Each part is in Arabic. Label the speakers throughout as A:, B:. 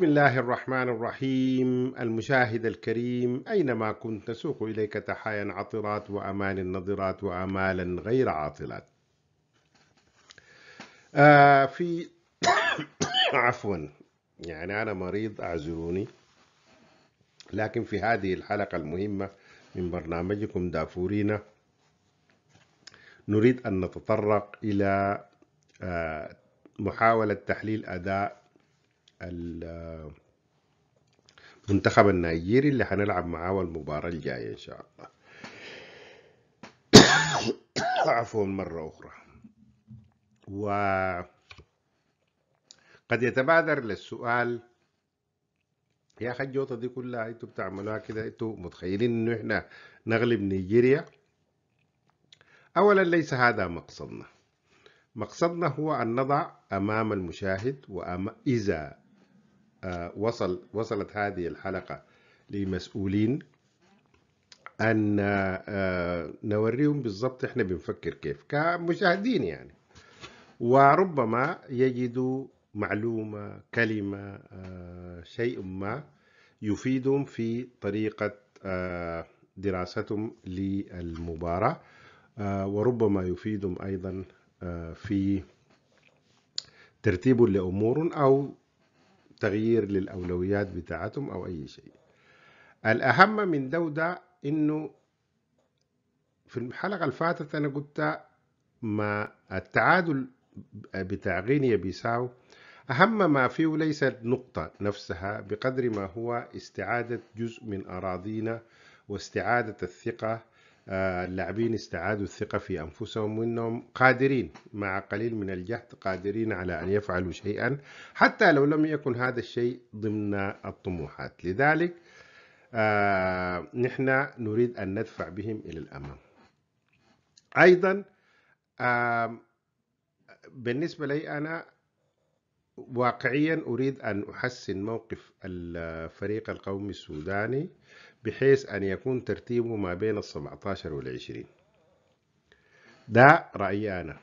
A: بسم الله الرحمن الرحيم المشاهد الكريم أينما كنت نسوق إليك تحايا عطرات وأمان نضرات وأمالا غير عاطلات آه في عفوا يعني أنا مريض أعذروني لكن في هذه الحلقة المهمة من برنامجكم دافورينا نريد أن نتطرق إلى آه محاولة تحليل أداء المنتخب النيجيري اللي هنلعب معاه المباراة الجاية إن شاء الله عفوا مرة أخرى و قد يتبادر للسؤال يا اخي الجوطه دي كلها انتوا بتعملوها كده انتوا متخيلين انه احنا نغلب نيجيريا اولا ليس هذا مقصدنا مقصدنا هو ان نضع امام المشاهد وإذا اذا آه، وصل وصلت هذه الحلقة لمسؤولين أن آه، نوريهم بالضبط إحنا بنفكر كيف كمشاهدين يعني وربما يجدوا معلومة كلمة آه، شيء ما يفيدهم في طريقة دراستهم للمباراة وربما يفيدهم أيضا في ترتيب لأمور أو تغيير للأولويات بتاعتهم أو أي شيء الأهم من دودة إنه في الحلقة الفاتت أنا قلت ما التعادل بتاع غينيا بيساو أهم ما فيه ليست نقطة نفسها بقدر ما هو استعادة جزء من أراضينا واستعادة الثقة اللاعبين استعادوا الثقة في أنفسهم وأنهم قادرين مع قليل من الجهد قادرين على أن يفعلوا شيئا حتى لو لم يكن هذا الشيء ضمن الطموحات لذلك آه، نحن نريد أن ندفع بهم إلى الأمام أيضا آه، بالنسبة لي أنا واقعيا أريد أن أحسن موقف الفريق القومي السوداني بحيث أن يكون ترتيبه ما بين السبعتاشر والعشرين ده رأيي أنا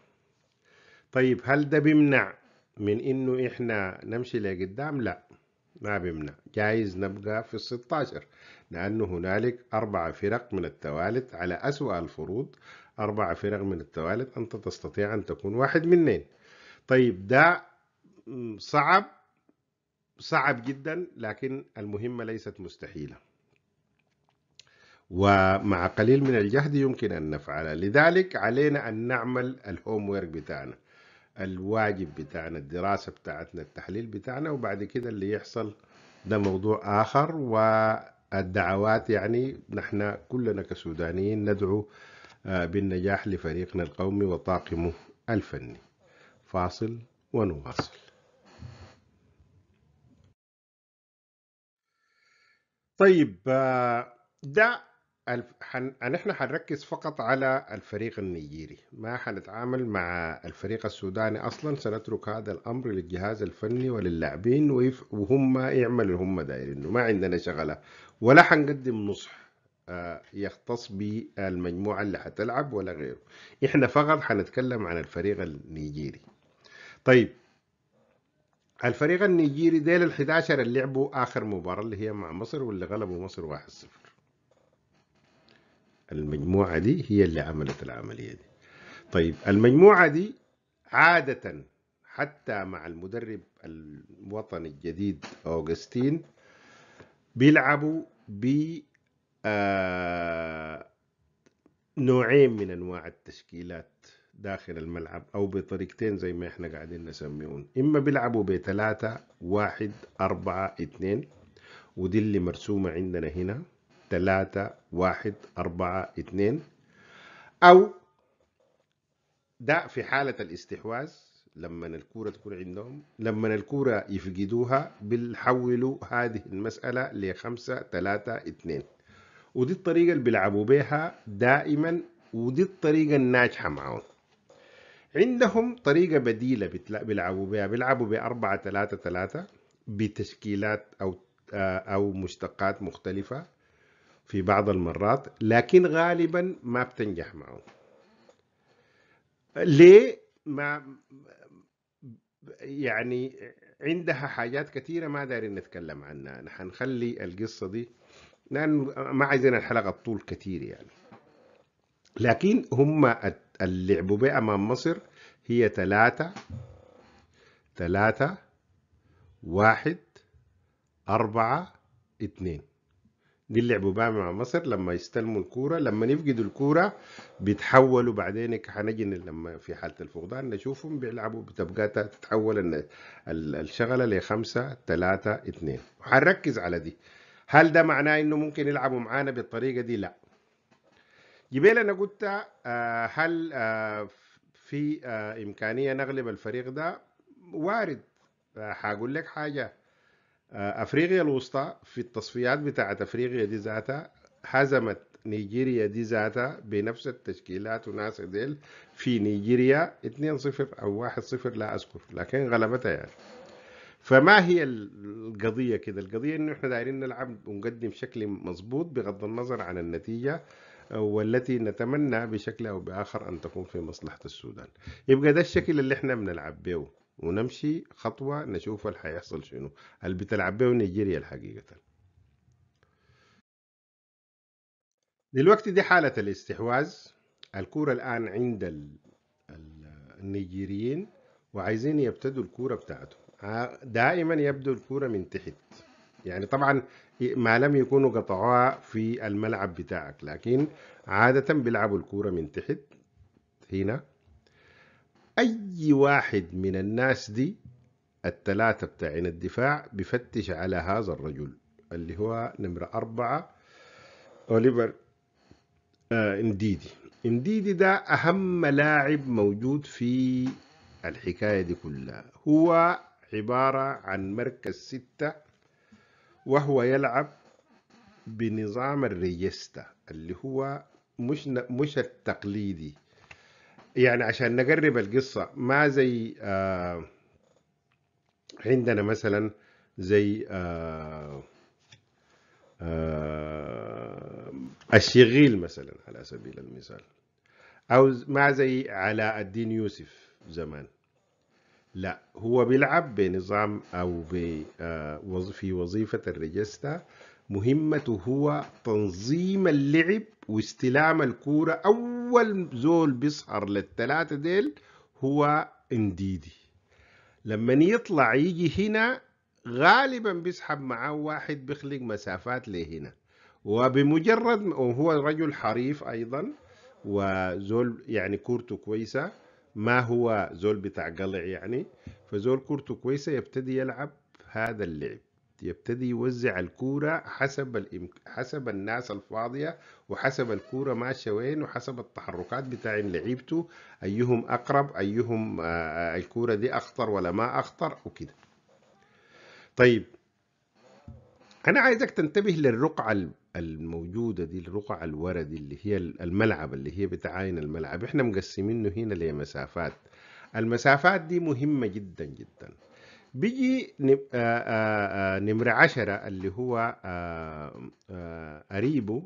A: طيب هل ده بيمنع من إنه إحنا نمشي لقدام؟ لا ما بيمنع جايز نبقى في الستاشر لأنه هنالك أربع فرق من التوالد على أسوأ الفروض أربع فرق من التوالد أنت تستطيع أن تكون واحد منين طيب ده صعب صعب جدا لكن المهمة ليست مستحيلة ومع قليل من الجهد يمكن أن نفعلها لذلك علينا أن نعمل الهوم ويرك بتاعنا الواجب بتاعنا الدراسة بتاعتنا التحليل بتاعنا وبعد كده اللي يحصل ده موضوع آخر والدعوات يعني نحن كلنا كسودانيين ندعو آه، بالنجاح لفريقنا القومي وطاقمه الفني فاصل ونواصل طيب ده آه، الف... حن... يعني احنا هنركز فقط على الفريق النيجيري ما حنتعامل مع الفريق السوداني اصلا سنترك هذا الامر للجهاز الفني وللاعبين ويف... وهم يعملوا اللي هم دايرينه ما عندنا شغله ولا حنقدم نصح آه، يختص بالمجموعه اللي حتلعب ولا غيره احنا فقط حنتكلم عن الفريق النيجيري طيب الفريق النيجيري ديل ال11 اللي لعبوا اخر مباراه اللي هي مع مصر واللي غلبوا مصر 1-0 المجموعة دي هي اللي عملت العملية دي طيب المجموعة دي عادة حتى مع المدرب الوطني الجديد أوغستين بيلعبوا ب آه، نوعين من أنواع التشكيلات داخل الملعب أو بطريقتين زي ما احنا قاعدين نسميهم إما بيلعبوا بثلاثة واحد أربعة اثنين ودي اللي مرسومة عندنا هنا ثلاثة واحد أربعة اثنين أو ده في حالة الاستحواذ لما الكورة تكون عندهم لما الكورة يفقدوها بيحولوا هذه المسألة لخمسة ثلاثة اثنين ودي الطريقة اللي بيلعبوا بيها دائما ودي الطريقة الناجحة معهم عندهم طريقة بديلة بيلعبوا بها بيلعبوا بأربعة ثلاثة ثلاثة بتشكيلات أو آه، أو مشتقات مختلفة في بعض المرات لكن غالبا ما بتنجح معه ليه ما يعني عندها حاجات كثيرة ما دارين نتكلم عنها نحن حنخلي القصة دي لأن ما عايزين الحلقة طول كثير يعني لكن هم اللعبوا بها أمام مصر هي ثلاثة ثلاثة واحد أربعة اثنين دي اللي لعبوا بها مع مصر لما يستلموا الكوره لما يفقدوا الكوره بيتحولوا بعدين حنجن لما في حاله الفقدان نشوفهم بيلعبوا بتبقى تتحول الشغله لخمسة ثلاثة اثنين وحنركز على دي هل ده معناه انه ممكن يلعبوا معانا بالطريقه دي لا جبال انا قلت آه، هل آه، في آه، امكانيه نغلب الفريق ده وارد هقول لك حاجه آه، افريقيا الوسطى في التصفيات بتاعت افريقيا دي ذاتها حزمت نيجيريا دي ذاتها بنفس التشكيلات وناس ديل في نيجيريا 2-0 او 1-0 لا اذكر لكن غلبتها يعني فما هي القضيه كده القضيه انه احنا دايرين نلعب ونقدم شكل مظبوط بغض النظر عن النتيجه آه، والتي نتمنى بشكل او باخر ان تكون في مصلحه السودان يبقى ده الشكل اللي احنا بنلعب به ونمشي خطوة نشوف اللي حيحصل شنو اللي بتلعب به نيجيريا الحقيقة دلوقتي دي حالة الاستحواذ الكورة الآن عند ال... النيجيريين وعايزين يبتدوا الكورة بتاعتهم آه، دائما يبدو الكورة من تحت يعني طبعا ما لم يكونوا قطعوها في الملعب بتاعك لكن عادة بيلعبوا الكورة من تحت هنا أي واحد من الناس دي الثلاثة بتاعين الدفاع بفتش على هذا الرجل اللي هو نمرة أربعة أوليفر آه انديدي انديدي ده أهم لاعب موجود في الحكاية دي كلها هو عبارة عن مركز ستة وهو يلعب بنظام الريستا اللي هو مش مش التقليدي يعني عشان نقرب القصة ما زي آه عندنا مثلا زي آه آه الشغيل مثلا على سبيل المثال أو ما زي علاء الدين يوسف زمان لا هو بيلعب بنظام أو آه، في وظيفة الريجستا مهمته هو تنظيم اللعب واستلام الكورة أول أول زول بيسهر للثلاثه ديل هو انديدي لما يطلع يجي هنا غالبا بيسحب معاه واحد بيخلق مسافات لهنا وبمجرد وهو رجل حريف أيضا وزول يعني كورته كويسة ما هو زول بتاع قلع يعني فزول كورته كويسة يبتدي يلعب هذا اللعب يبتدي يوزع الكورة حسب الإمك... حسب الناس الفاضية وحسب الكورة ماشية وين وحسب التحركات بتاع لعيبته أيهم أقرب أيهم آه, آه، الكورة دي أخطر ولا ما أخطر وكده طيب أنا عايزك تنتبه للرقعة الموجودة دي الرقعة الوردي اللي هي الملعب اللي هي بتعاين الملعب احنا مقسمينه هنا لمسافات المسافات دي مهمة جدا جدا بيجي آه، آه، آه، نمرة عشرة اللي هو أريبو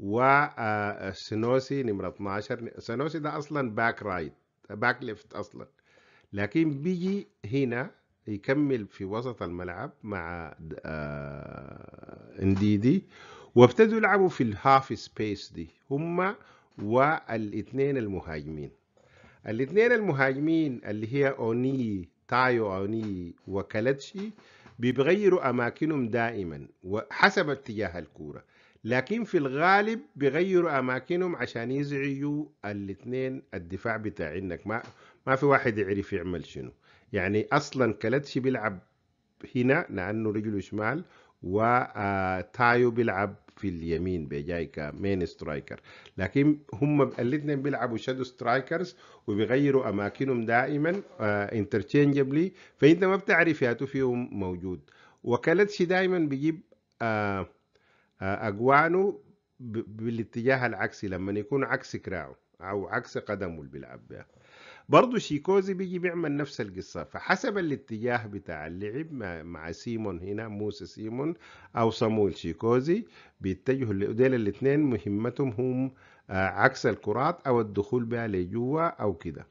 A: وسنوسي نمرة 12 سنوسي ده أصلا باك رايت باك ليفت أصلا لكن بيجي هنا يكمل في وسط الملعب مع انديدي وابتدوا يلعبوا في الهاف سبيس دي هم والاثنين المهاجمين الاثنين المهاجمين اللي هي اوني تايو اوني وكلتشي بيغيروا أماكنهم دائما وحسب اتجاه الكورة لكن في الغالب بيغيروا أماكنهم عشان يزعجوا الاثنين الدفاع بتاع إنك ما ما في واحد يعرف يعمل شنو يعني أصلا كلتشي بيلعب هنا لأنه رجله شمال وتايو بيلعب في اليمين بيجاي كمين سترايكر لكن هم الاثنين بيلعبوا شادو سترايكرز وبيغيروا اماكنهم دائما انترتشينجبلي آه، فانت ما بتعرف ياتو فيهم موجود وكالتشي دائما بيجيب آه, آه، اجوانه بالاتجاه العكسي لما يكون عكس كراو أو عكس قدمه اللي بيلعب بها برضه شيكوزي بيجي بيعمل نفس القصة فحسب الاتجاه بتاع اللعب مع سيمون هنا موسى سيمون أو صمويل شيكوزي بيتجهوا ديل الاثنين مهمتهم هم آه، عكس الكرات أو الدخول بها لجوا أو كده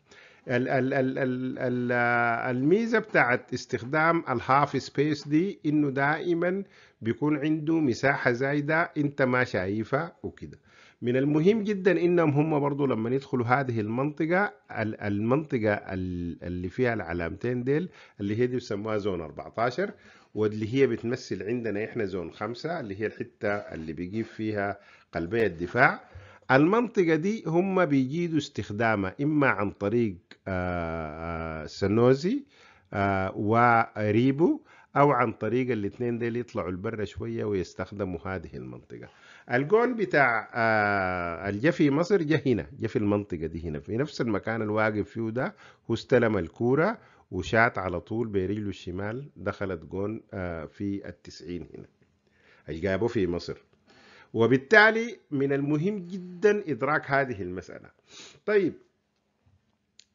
A: ال ال ال آه، الميزه بتاعت استخدام الهاف سبيس دي انه دائما بيكون عنده مساحه زايده انت ما شايفها وكده من المهم جدا انهم هم برضو لما يدخلوا هذه المنطقه المنطقه اللي فيها العلامتين ديل اللي هي دي بسموها زون 14 واللي هي بتمثل عندنا احنا زون 5 اللي هي الحته اللي بيجيب فيها قلبي الدفاع المنطقة دي هم بيجيدوا استخدامها إما عن طريق آه، آه، سنوزي آه، وريبو أو عن طريق الاثنين دي يطلعوا البرة شوية ويستخدموا هذه المنطقة الجول بتاع آه الجفي مصر جه هنا جه في المنطقه دي هنا في نفس المكان الواقف فيه ده هو استلم الكوره وشات على طول برجله الشمال دخلت جون آه في التسعين هنا جابه في مصر وبالتالي من المهم جدا إدراك هذه المسألة طيب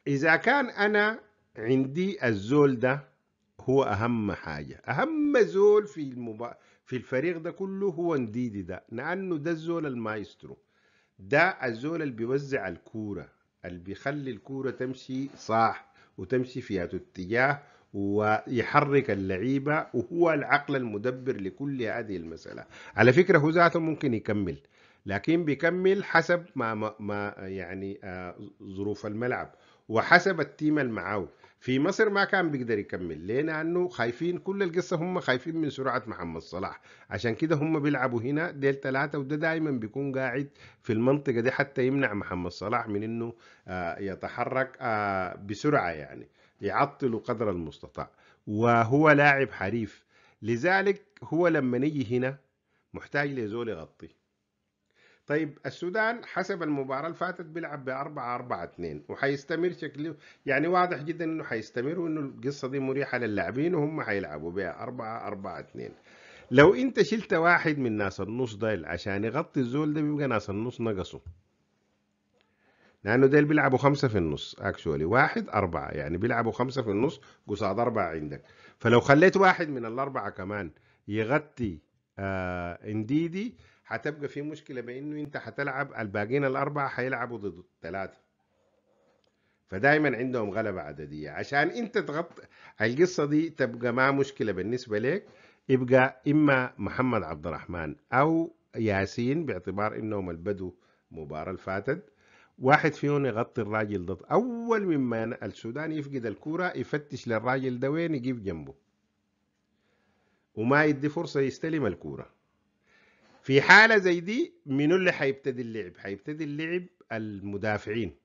A: إذا كان أنا عندي الزول ده هو أهم حاجة أهم زول في المباراه في الفريق ده كله هو نديدي ده لأنه ده الزول المايسترو ده الزول اللي بيوزع الكورة اللي بيخلي الكورة تمشي صح وتمشي في اتجاه ويحرك اللعيبة وهو العقل المدبر لكل هذه المسألة على فكرة هو ذاته ممكن يكمل لكن بيكمل حسب ما, ما يعني آه، ظروف الملعب وحسب التيم المعاو في مصر ما كان بيقدر يكمل ليه لانه خايفين كل القصه هم خايفين من سرعه محمد صلاح عشان كده هم بيلعبوا هنا ديل ثلاثه وده دائما بيكون قاعد في المنطقه دي حتى يمنع محمد صلاح من انه آه، يتحرك آه، بسرعه يعني يعطله قدر المستطاع وهو لاعب حريف لذلك هو لما نيجي هنا محتاج لزول يغطي طيب السودان حسب المباراة اللي فاتت بيلعب ب 4 4 2 وحيستمر شكله يعني واضح جدا انه حيستمر وانه القصة دي مريحة للاعبين وهم حيلعبوا بها 4 4 2 لو انت شلت واحد من ناس النص ديل عشان يغطي الزول ده بيبقى ناس النص نقصوا لانه ديل بيلعبوا خمسة في النص اكشولي واحد أربعة يعني بيلعبوا خمسة في النص قصاد أربعة عندك فلو خليت واحد من الأربعة كمان يغطي آه انديدي هتبقى في مشكله بانه انت هتلعب الباقيين الاربعه هيلعبوا ضد الثلاثه فدايما عندهم غلبه عدديه عشان انت تغطي القصه دي تبقى ما مشكله بالنسبه لك يبقى اما محمد عبد الرحمن او ياسين باعتبار انهم البدو مباراه الفاتت واحد فيهم يغطي الراجل ضد اول مما السودان يفقد الكوره يفتش للراجل ده وين يجيب جنبه وما يدي فرصه يستلم الكوره في حالة زي دي من اللي حيبتدي اللعب حيبتدي اللعب المدافعين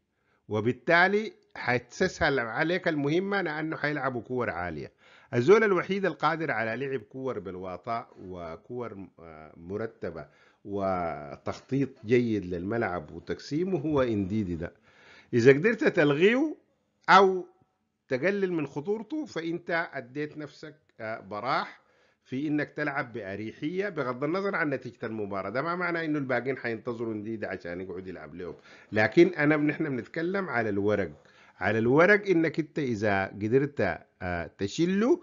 A: وبالتالي حتسهل عليك المهمة لأنه حيلعبوا كور عالية الزول الوحيد القادر على لعب كور بالواطاء وكور آه، مرتبة وتخطيط جيد للملعب وتقسيمه هو انديدي ده إذا قدرت تلغيه أو تقلل من خطورته فأنت أديت نفسك آه، براح في انك تلعب باريحيه بغض النظر عن نتيجه المباراه ده ما معنى انه الباقيين حينتظروا نديد عشان يقعد يلعب لهم لكن انا نحن بنتكلم على الورق على الورق انك انت اذا قدرت آه، تشله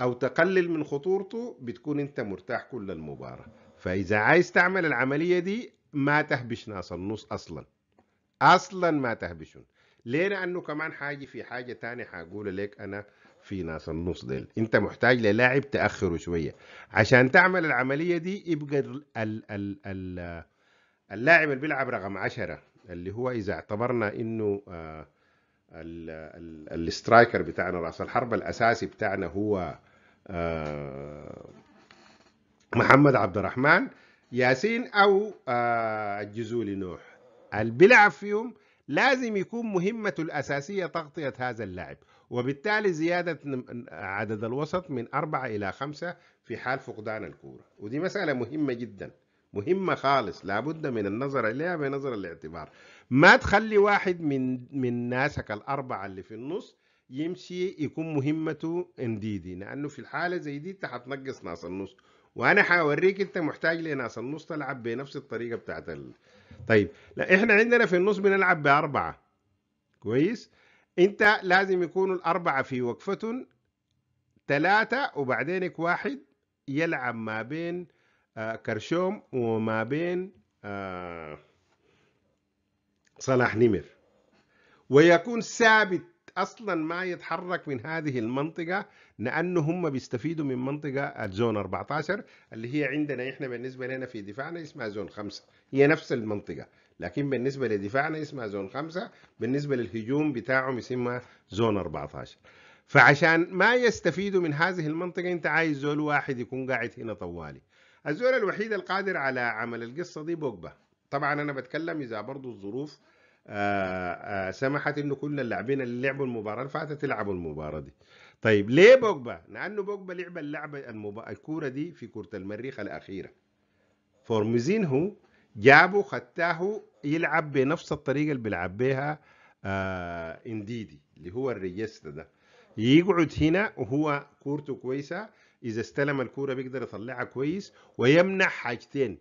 A: او تقلل من خطورته بتكون انت مرتاح كل المباراه فاذا عايز تعمل العمليه دي ما تهبش ناس النص اصلا اصلا ما تهبشون ليه لانه كمان حاجه في حاجه تانية حقول لك انا في ناس النص ديل انت محتاج للاعب تاخره شويه عشان تعمل العمليه دي يبقى ال ال ال ال اللاعب اللي بيلعب رقم 10 اللي هو اذا اعتبرنا انه آه، الاسترايكر بتاعنا راس الحرب الاساسي بتاعنا هو آه، محمد عبد الرحمن ياسين او آه، الجزولي نوح اللي بيلعب فيهم لازم يكون مهمته الاساسيه تغطيه هذا اللاعب وبالتالي زيادة عدد الوسط من أربعة إلى خمسة في حال فقدان الكورة ودي مسألة مهمة جدا مهمة خالص لابد من النظر إليها بنظر الاعتبار ما تخلي واحد من من ناسك الأربعة اللي في النص يمشي يكون مهمته انديدي لأنه في الحالة زي دي أنت هتنقص ناس النص وأنا حوريك أنت محتاج لناس النص تلعب بنفس الطريقة بتاعت ال... طيب لا إحنا عندنا في النص بنلعب بأربعة كويس؟ انت لازم يكونوا الاربعه في وقفة ثلاثه وبعدينك واحد يلعب ما بين آه كرشوم وما بين آه صلاح نمر ويكون ثابت اصلا ما يتحرك من هذه المنطقه لانه هم بيستفيدوا من منطقه الزون 14 اللي هي عندنا احنا بالنسبه لنا في دفاعنا اسمها زون 5 هي نفس المنطقه لكن بالنسبة لدفاعنا اسمها زون خمسة بالنسبة للهجوم بتاعهم اسمها زون 14 فعشان ما يستفيدوا من هذه المنطقة انت عايز زول واحد يكون قاعد هنا طوالي الزول الوحيد القادر على عمل القصة دي بوجبا طبعا انا بتكلم اذا برضو الظروف آآ آه، آآ آه، سمحت انه كل اللاعبين اللي لعبوا المباراة فاتت يلعبوا المباراة دي طيب ليه بوجبا؟ لانه بوجبا لعب اللعبة المبا... الكورة دي في كرة المريخ الاخيرة فورمزين هو جابوا خدته يلعب بنفس الطريقه اللي بيلعب بها آه انديدي اللي هو الريستا ده يقعد هنا وهو كورته كويسه اذا استلم الكوره بيقدر يطلعها كويس ويمنع حاجتين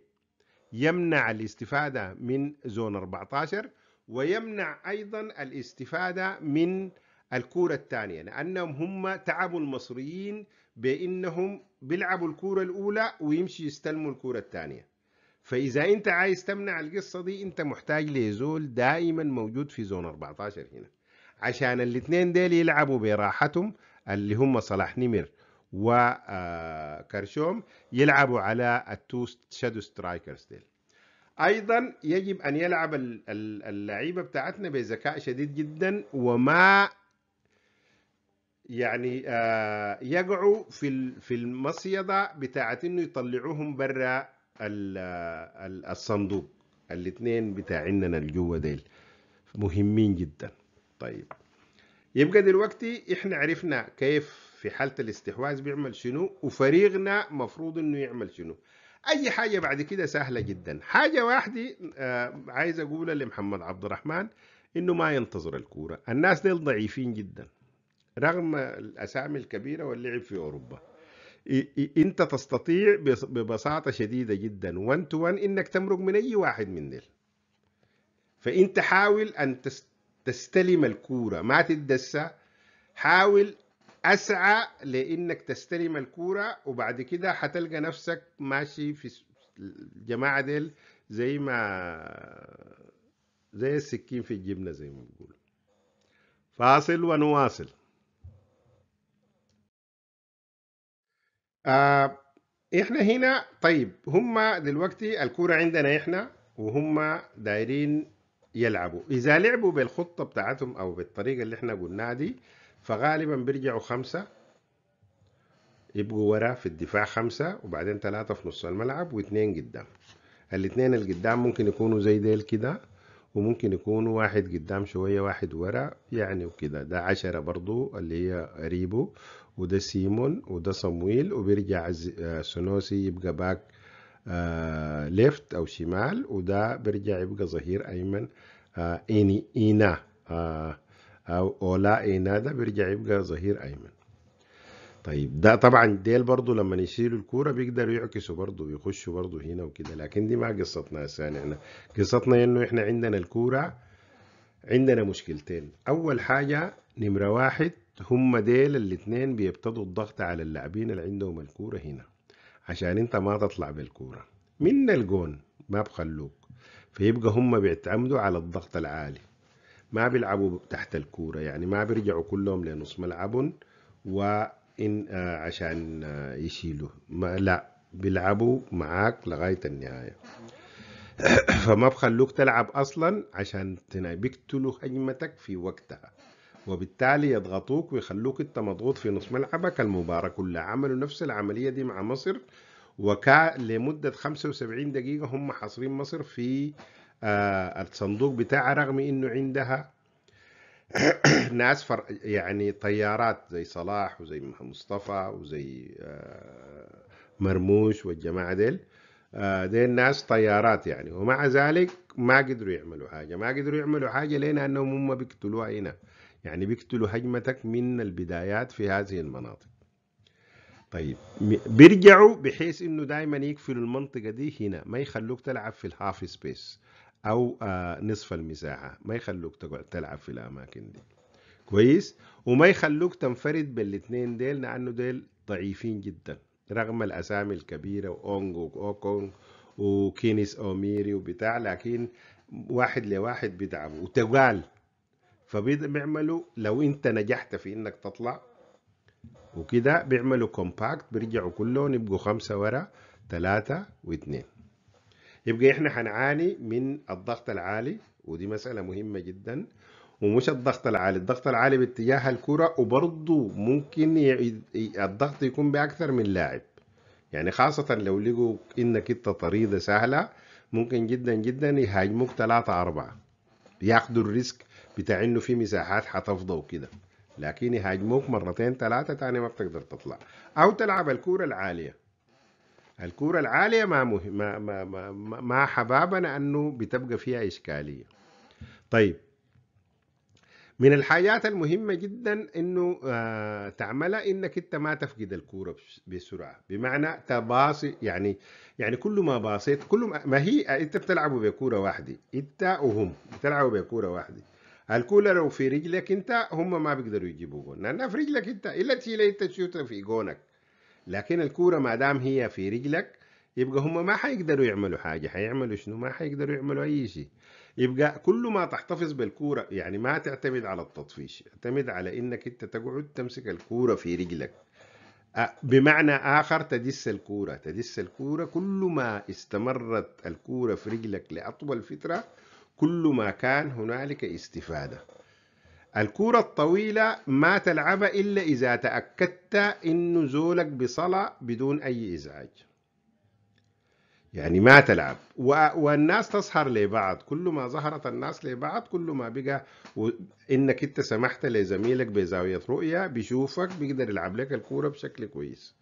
A: يمنع الاستفاده من زون 14 ويمنع ايضا الاستفاده من الكوره الثانيه لانهم هم تعبوا المصريين بانهم بيلعبوا الكوره الاولى ويمشي يستلموا الكوره الثانيه فإذا أنت عايز تمنع القصة دي أنت محتاج لزول دائما موجود في زون 14 هنا عشان الاثنين ديل يلعبوا براحتهم اللي هم صلاح نمر وكرشوم آه، يلعبوا على التو شادو سترايكرز ديل ايضا يجب ان يلعب اللعيبه بتاعتنا بذكاء شديد جدا وما يعني آه، يقعوا في في المصيده بتاعت انه يطلعوهم برا الصندوق الاثنين بتاعنا الجوة ديل مهمين جدا طيب يبقى دلوقتي احنا عرفنا كيف في حالة الاستحواذ بيعمل شنو وفريقنا مفروض انه يعمل شنو اي حاجة بعد كده سهلة جدا حاجة واحدة آه عايز اقولها لمحمد عبد الرحمن انه ما ينتظر الكورة الناس ديل ضعيفين جدا رغم الاسامي الكبيرة واللعب في اوروبا انت تستطيع ببساطه شديده جدا 1 تو 1 انك تمرق من اي واحد من ديل فانت حاول ان تستلم الكوره ما تتدسى حاول اسعى لانك تستلم الكوره وبعد كده حتلقى نفسك ماشي في الجماعه ديل زي ما زي السكين في الجبنه زي ما بيقولوا فاصل ونواصل آه احنا هنا طيب هم دلوقتي الكوره عندنا احنا وهم دايرين يلعبوا اذا لعبوا بالخطه بتاعتهم او بالطريقه اللي احنا قلناها دي فغالبا بيرجعوا خمسه يبقوا ورا في الدفاع خمسه وبعدين ثلاثه في نص الملعب واثنين قدام الاثنين القدام ممكن يكونوا زي ديل كده وممكن يكونوا واحد قدام شوية واحد ورا يعني وكده ده عشرة برضو اللي هي قريبه وده سيمون وده صمويل وبيرجع آه، سنوسي يبقى باك ليفت آه، او شمال وده بيرجع يبقى ظهير ايمن آه، اني اينا او اولا اينا ده بيرجع يبقى ظهير ايمن طيب ده طبعا ديل برضو لما يشيلوا الكوره بيقدروا يعكسوا برضو بيخشوا برضو هنا وكده لكن دي ما قصتنا هسه احنا قصتنا انه احنا عندنا الكوره عندنا مشكلتين اول حاجه نمره واحد هم ديل الاتنين بيبتدوا الضغط على اللاعبين اللي عندهم الكورة هنا عشان انت ما تطلع بالكورة من الجون ما بخلوك فيبقى هم بيعتمدوا على الضغط العالي ما بيلعبوا تحت الكورة يعني ما بيرجعوا كلهم لنص ملعبهم وإن آه، عشان آه، يشيلوا ما لا بيلعبوا معاك لغاية النهاية فما بخلوك تلعب أصلا عشان بيقتلوا هجمتك في وقتها وبالتالي يضغطوك ويخلوك انت مضغوط في نص ملعبك المباراه كلها عملوا نفس العمليه دي مع مصر وكا لمده 75 دقيقه هم حاصرين مصر في آه الصندوق بتاعها رغم انه عندها ناس فر يعني طيارات زي صلاح وزي مصطفى وزي آه مرموش والجماعه ديل آه ديل ناس طيارات يعني ومع ذلك ما قدروا يعملوا حاجه ما قدروا يعملوا حاجه ليه لانهم هم بيقتلوها هنا يعني بيقتلوا هجمتك من البدايات في هذه المناطق طيب بيرجعوا بحيث انه دائما يقفلوا المنطقه دي هنا ما يخلوك تلعب في الهاف سبيس او آه نصف المساحه ما يخلوك تقعد تلعب في الاماكن دي كويس وما يخلوك تنفرد بالاثنين ديل لانه ديل ضعيفين جدا رغم الاسامي الكبيره واونج واوكونغ وكينيس اوميري وبتاع لكن واحد لواحد بيدعموا وتقال فبيعملوا لو انت نجحت في انك تطلع وكده بيعملوا كومباكت بيرجعوا كلهم يبقوا خمسة ورا ثلاثة واثنين يبقى احنا هنعاني من الضغط العالي ودي مسألة مهمة جدا ومش الضغط العالي الضغط العالي باتجاه الكرة وبرضه ممكن ي... الضغط يكون بأكثر من لاعب يعني خاصة لو لقوا انك انت طريدة سهلة ممكن جدا جدا يهاجموك ثلاثة أربعة ياخدوا الريسك بتاع انه في مساحات حتفضى وكده لكن يهاجموك مرتين ثلاثة تاني ما بتقدر تطلع أو تلعب الكورة العالية الكورة العالية ما, مهم ما, ما, ما, ما حبابنا أنه بتبقى فيها إشكالية طيب من الحاجات المهمة جدا أنه آه تعملها أنك أنت ما تفقد الكورة بسرعة بمعنى تباصي يعني يعني كل ما باصيت كل ما, ما هي أنت بتلعبوا بكورة واحدة أنت وهم بتلعبوا بكورة واحدة الكوره لو في رجلك انت هم ما بيقدروا يجيبوا جون لانها في رجلك انت الا تشيلها انت تشوت في جونك لكن الكوره ما دام هي في رجلك يبقى هم ما حيقدروا يعملوا حاجه حيعملوا شنو ما حيقدروا يعملوا اي شيء يبقى كل ما تحتفظ بالكوره يعني ما تعتمد على التطفيش اعتمد على انك انت تقعد تمسك الكوره في رجلك بمعنى آخر تدس الكورة تدس الكورة كل ما استمرت الكورة في رجلك لأطول فترة كل ما كان هنالك استفادة الكورة الطويلة ما تلعبها إلا إذا تأكدت أن زولك بصلاة بدون أي إزعاج يعني ما تلعب و... والناس تظهر لبعض كل ما ظهرت الناس لبعض كل ما بقى و... انك انت سمحت لزميلك بزاويه رؤيه بيشوفك بيقدر يلعب لك الكوره بشكل كويس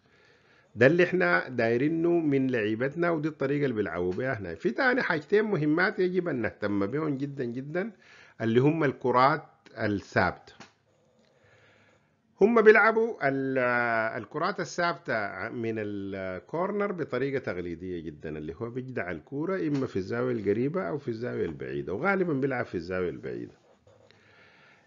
A: ده اللي احنا دايرينه من لعيبتنا ودي الطريقه اللي بيلعبوا بيها هنا في تاني حاجتين مهمات يجب ان نهتم بهم جدا جدا اللي هم الكرات الثابته هم بيلعبوا آه، الكرات الثابتة من الكورنر بطريقة تقليدية جدا اللي هو بيجدع الكورة إما في الزاوية القريبة أو في الزاوية البعيدة وغالبا بيلعب في الزاوية البعيدة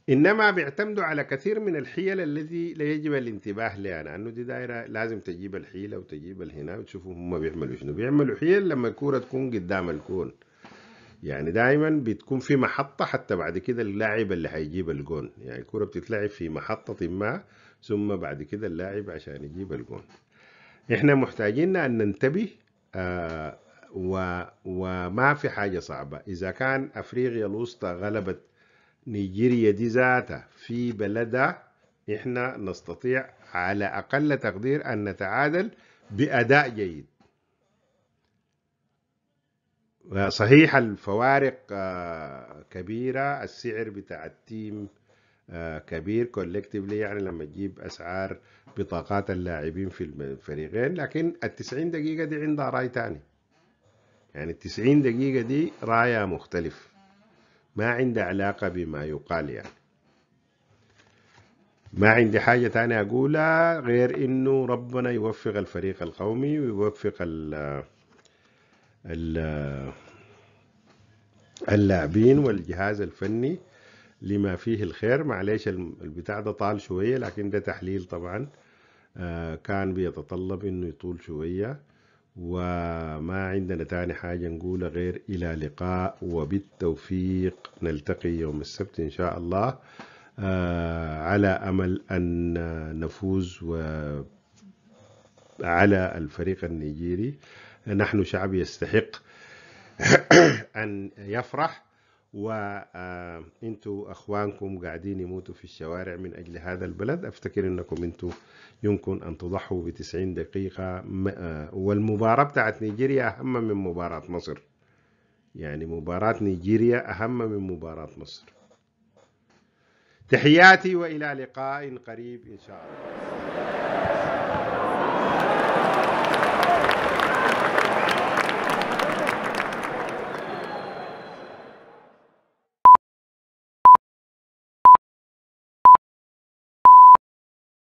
A: انما بيعتمدوا على كثير من الحيل الذي لا يجب الانتباه لها لانه دي دايره لازم تجيب الحيله وتجيب الهنا وتشوفوا هم بيعملوا شنو بيعملوا حيل لما الكوره تكون قدام الكون يعني دائما بتكون في محطه حتى بعد كده اللاعب اللي هيجيب الجون يعني الكوره بتتلعب في محطه ما ثم بعد كده اللاعب عشان يجيب الجون احنا محتاجين ان ننتبه آه و وما في حاجه صعبه اذا كان افريقيا الوسطى غلبت نيجيريا دي ذاتها في بلدها احنا نستطيع على اقل تقدير ان نتعادل باداء جيد صحيح الفوارق آه، كبيرة السعر بتاع التيم آه، كبير كولكتيفلي يعني لما تجيب أسعار بطاقات اللاعبين في الفريقين لكن التسعين دقيقة دي عندها رأي تاني يعني التسعين دقيقة دي راية مختلف ما عندي علاقة بما يقال يعني ما عندي حاجة تانية أقولها غير إنه ربنا يوفق الفريق القومي ويوفق ال اللاعبين والجهاز الفني لما فيه الخير معليش البتاع ده طال شوية لكن ده تحليل طبعا آه، كان بيتطلب إنه يطول شوية وما عندنا تاني حاجة نقولها غير إلى لقاء وبالتوفيق نلتقي يوم السبت إن شاء الله آه، على أمل أن نفوز على الفريق النيجيري نحن شعب يستحق أن يفرح وانتوا آه، اخوانكم قاعدين يموتوا في الشوارع من اجل هذا البلد افتكر انكم انتوا يمكن ان تضحوا ب 90 دقيقه آه، والمباراه بتاعت نيجيريا اهم من مباراه مصر يعني مباراه نيجيريا اهم من مباراه مصر تحياتي والى لقاء قريب ان شاء الله